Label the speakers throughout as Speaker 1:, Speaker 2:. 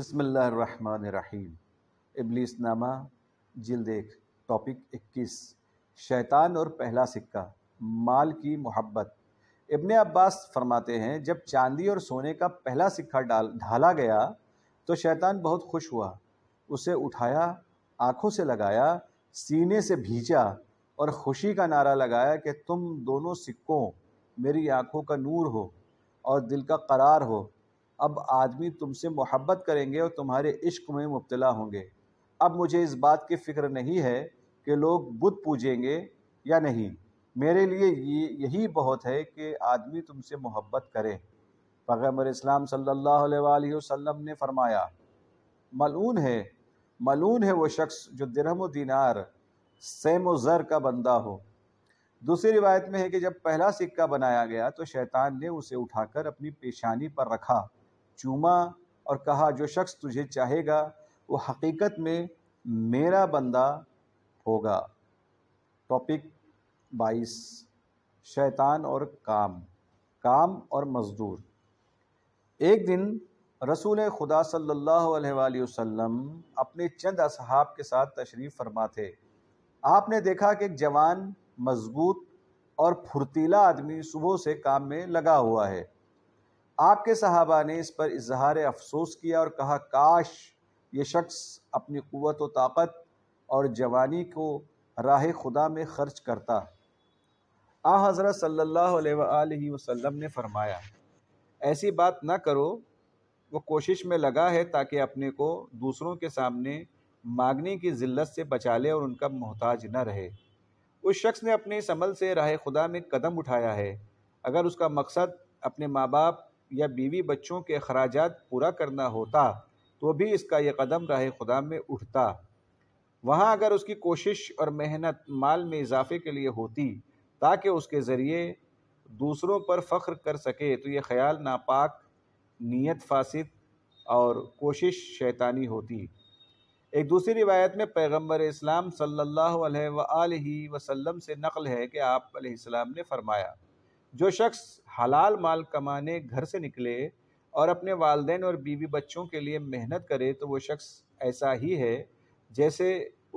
Speaker 1: बसमीम इबलीस नामा जल्द एक टॉपिक 21 शैतान और पहला सिक्का माल की मोहब्बत इब्ने अब्बास फरमाते हैं जब चांदी और सोने का पहला सिक्का डाल ढाला गया तो शैतान बहुत खुश हुआ उसे उठाया आँखों से लगाया सीने से भींचा और खुशी का नारा लगाया कि तुम दोनों सिक्कों मेरी आँखों का नूर हो और दिल का करार हो अब आदमी तुमसे मोहब्बत करेंगे और तुम्हारे इश्क में मुबतला होंगे अब मुझे इस बात की फ़िक्र नहीं है कि लोग बुत पूजेंगे या नहीं मेरे लिए ये यही बहुत है कि आदमी तुमसे मोहब्बत करे पैगम्बर इस्लाम सल्लल्लाहु अलैहि वसल्लम ने फरमाया मलून है मलून है वो शख्स जो दिरहम दिनार सैम ज़र का बंदा हो दूसरी रिवायत में है कि जब पहला सिक्का बनाया गया तो शैतान ने उसे उठाकर अपनी पेशानी पर रखा चूमा और कहा जो शख्स तुझे चाहेगा वो हकीकत में मेरा बंदा होगा टॉपिक बाईस शैतान और काम काम और मजदूर एक दिन रसूल खुदा सल्लल्लाहु अलैहि वसल्लम अपने चंद असहाब के साथ तशरीफ़ फरमा थे आपने देखा कि एक जवान मजबूत और फुर्तीला आदमी सुबह से काम में लगा हुआ है आपके सहाबा ने इस पर इजहार अफसोस किया और कहा काश ये शख्स अपनी क़वत व ताकत और जवानी को राह खुदा में खर्च करता आ हज़रत सल्ला वसम ने फरमाया ऐसी बात न करो वो कोशिश में लगा है ताकि अपने को दूसरों के सामने मांगने की जिल्लत से बचा ले और उनका मोहताज न रहे उस शख्स ने अपने इस अमल से राह खुदा में कदम उठाया है अगर उसका मकसद अपने माँ बाप या बीवी बच्चों के अखराज पूरा करना होता तो भी इसका यह कदम राह खुदा में उठता वहाँ अगर उसकी कोशिश और मेहनत माल में इजाफे के लिए होती ताकि उसके ज़रिए दूसरों पर फ़ख्र कर सके तो ये ख्याल नापाक नीयत फासद और कोशिश शैतानी होती एक दूसरी रिवायत में पैगंबर इस्लाम सल्लल्लाहु अलैहि वसल्लम से नकल है कि आप ने फरमाया जो शख्स हलाल माल कमाने घर से निकले और अपने वालदेन और बीवी बच्चों के लिए मेहनत करे तो वो शख्स ऐसा ही है जैसे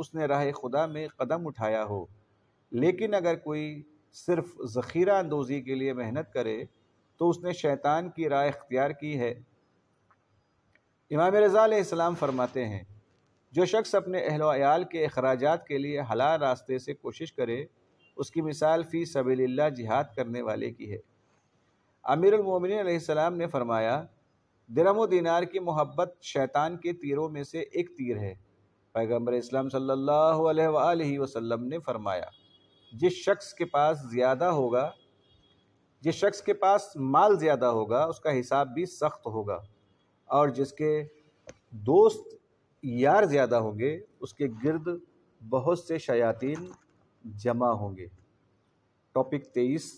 Speaker 1: उसने राह खुदा में कदम उठाया हो लेकिन अगर कोई सिर्फ ज़ख़ीरा अंदोज़ी के लिए मेहनत करे तो उसने शैतान की राय अख्तियार की है इमाम रज़ा इस्लाम फरमाते हैं जो शख्स अपने अहलोयाल के अखराज के लिए हलाल रास्ते से कोशिश करे उसकी मिसाल फ़ी सबील्ला जिहाद करने वाले की है अमीरमिन सलाम ने फरमाया दिरम दिनार की मोहब्बत शैतान के तीरों में से एक तीर है पैगम्बर इस्लाम सल्ला वसम ने फरमाया जिस शख्स के पास ज़्यादा होगा जिस शख्स के पास माल ज़्यादा होगा उसका हिसाब भी सख्त होगा और जिसके दोस्त यार ज़्यादा होंगे उसके गर्द बहुत से शयातीन जमा होंगे टॉपिक तेईस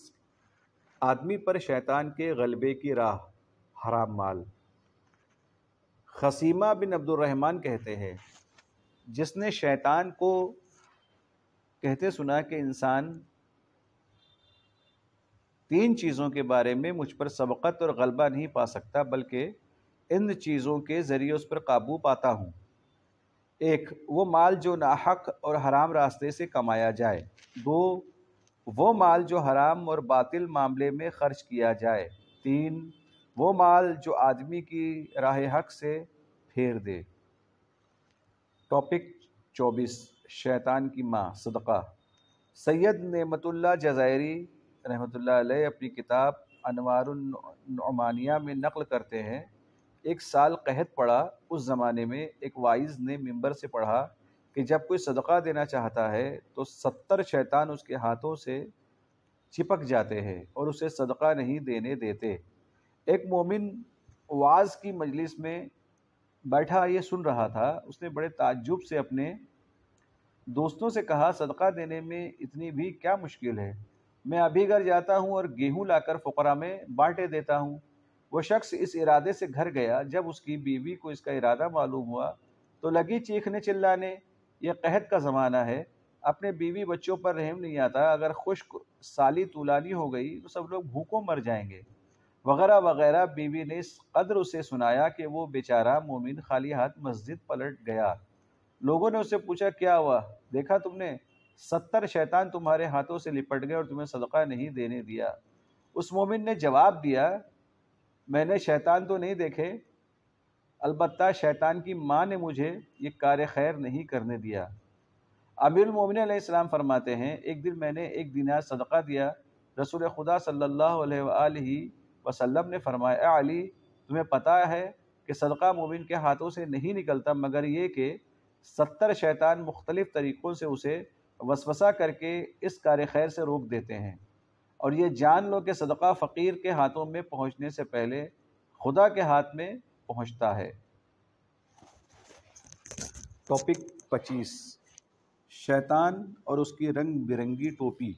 Speaker 1: आदमी पर शैतान के गलबे की राह हराम माल खसीमा बिन अब्दुलरहमान कहते हैं जिसने शैतान को कहते सुना कि इंसान तीन चीज़ों के बारे में मुझ पर सबकत और गलबा नहीं पा सकता बल्कि इन चीज़ों के ज़रिए उस पर काबू पाता हूँ एक वो माल जो ना हक और हराम रास्ते से कमाया जाए दो वो माल जो हराम और बातिल मामले में खर्च किया जाए तीन वो माल जो आदमी की राह हक से फेर दे टॉपिक चौबीस शैतान की माँ सदका सैयद नेमतुल्ला जजायरी रहमतुल्लाह अपनी किताब अनवारुन्नुमानिया में नकल करते हैं एक साल कहत पड़ा उस ज़माने में एक वाइज ने मेंबर से पढ़ा कि जब कोई सदका देना चाहता है तो सत्तर शैतान उसके हाथों से चिपक जाते हैं और उसे सदका नहीं देने देते एक मोमिन वाज की मजलिस में बैठा ये सुन रहा था उसने बड़े ताज्जुब से अपने दोस्तों से कहा सदका देने में इतनी भी क्या मुश्किल है मैं अभी घर जाता हूँ और गेहूँ लाकर फ़करा में बांटे देता हूँ वो शख्स इस इरादे से घर गया जब उसकी बीवी को इसका इरादा मालूम हुआ तो लगी चीखने चिल्लाने यह कहत का ज़माना है अपने बीवी बच्चों पर रहम नहीं आता अगर खुश्क साली तूलानी हो गई तो सब लोग भूखों मर जाएंगे वगैरह वगैरह बीवी ने इस कदर उसे सुनाया कि वो बेचारा मोमिन खाली हाथ मस्जिद पलट गया लोगों ने उससे पूछा क्या हुआ देखा तुमने सत्तर शैतान तुम्हारे हाथों से लिपट गए और तुम्हें सदका नहीं देने दिया उस मोमिन ने जवाब दिया मैंने शैतान तो नहीं देखे अलबत् शैतान की माँ ने मुझे ये कार्य खैर नहीं करने दिया अमीर मोमिन इस्लाम फरमाते हैं एक दिन मैंने एक दिनार सदका दिया रसूल खुदा सल्ला वसलम ने फरमाया अली तुम्हें पता है कि सदका मोमिन के हाथों से नहीं निकलता मगर ये कि सत्तर शैतान मुख्तलिफ़ तरीक़ों से उसे वसवसा करके इस कार्य खैर से रोक देते हैं और ये जान लो कि सदका फ़कीर के हाथों में पहुंचने से पहले खुदा के हाथ में पहुंचता है टॉपिक 25 शैतान और उसकी रंग बिरंगी टोपी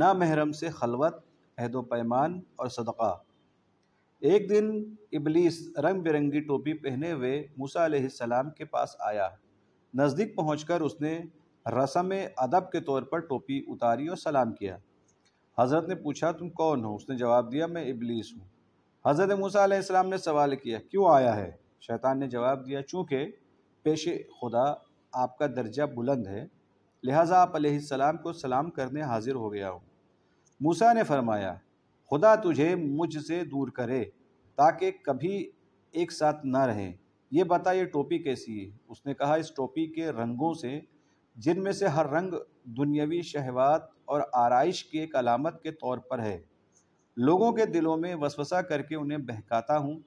Speaker 1: ना महरम से खलवत अहदो पैमान और सदका एक दिन इबलीस रंग बिरंगी टोपी पहने हुए मूसा सलाम के पास आया नज़दीक पहुंचकर उसने रसम अदब के तौर पर टोपी उतारी और सलाम किया हज़रत ने पूछा तुम कौन हो उसने जवाब दिया मैं इबलीस हूँ हज़रत मूसा आसमाम ने सवाल किया क्यों आया है शैतान ने जवाब दिया चूँकि पेश खुदा आपका दर्जा बुलंद है लिहाजा आप सलाम को सलाम करने हाजिर हो गया हूँ मूसा ने फरमाया खुदा तुझे मुझसे दूर करे ताकि कभी एक साथ ना रहें ये बता ये टोपी कैसी है उसने कहा इस टोपी के रंगों से जिनमें से हर रंग दुनियावी शहवात और आरइश की एक अलामत के तौर पर है लोगों के दिलों में वसवसा करके उन्हें बहकाता हूँ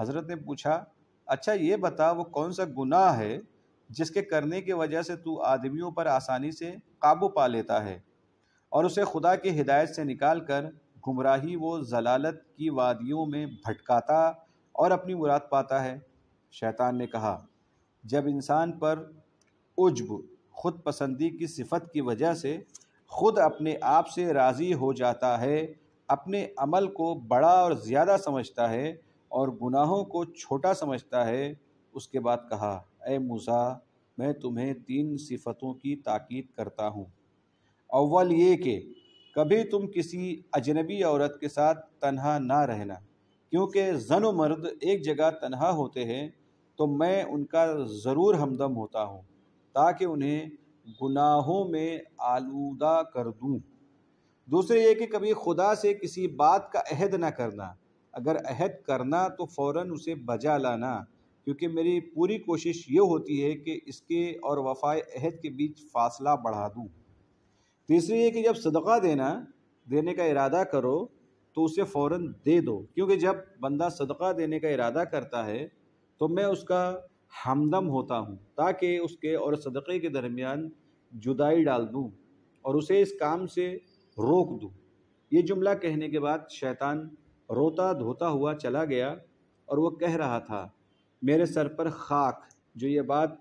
Speaker 1: हज़रत ने पूछा अच्छा ये बता वो कौन सा गुनाह है जिसके करने की वजह से तू आदमियों पर आसानी से काबू पा लेता है और उसे खुदा की हिदायत से निकाल कर गुमराही वो जलालत की वादियों में भटकाता और अपनी मुराद पाता है शैतान ने कहा जब इंसान पर उज्ब खुद पसंदी की सिफत की वजह से खुद अपने आप से राज़ी हो जाता है अपने अमल को बड़ा और ज़्यादा समझता है और गुनाहों को छोटा समझता है उसके बाद कहा ए मूसा मैं तुम्हें तीन सिफतों की ताकीद करता हूँ अव्वल ये कि कभी तुम किसी अजनबी औरत के साथ तन्हा ना रहना क्योंकि जन मर्द एक जगह तन्हा होते हैं तो मैं उनका ज़रूर हमदम होता हूँ ताकि उन्हें गुनाहों में आलूदा कर दूँ दूसरे ये कि कभी खुदा से किसी बात का अहद ना करना अगर अहद करना तो फ़ौर उसे बजा लाना क्योंकि मेरी पूरी कोशिश ये होती है कि इसके और वफाए अहद के बीच फासला बढ़ा दूँ तीसरी ये कि जब सदका देना देने का इरादा करो तो उसे फ़ौर दे दो क्योंकि जब बंदा सदका देने का इरादा करता है तो मैं उसका हमदम होता हूँ ताकि उसके और सदक़े के दरमियान जुदाई डाल दूँ और उसे इस काम से रोक दूँ ये जुमला कहने के बाद शैतान रोता धोता हुआ चला गया और वह कह रहा था मेरे सर पर खाक जो ये बात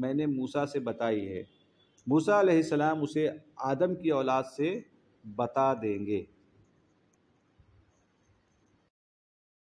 Speaker 1: मैंने मूसा से बताई है मूसा सलाम उसे आदम की औलाद से बता देंगे